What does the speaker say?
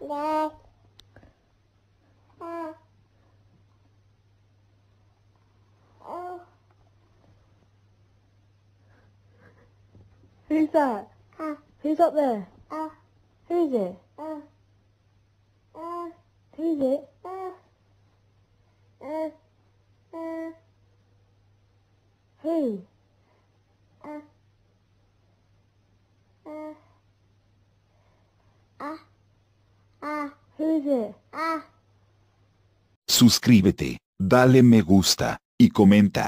Who's that? Huh? Who's up there? Uh, Who is it? Uh, uh, Who is it? uh, uh, Who? Uh, uh, uh. Suscríbete, dale me gusta, y comenta.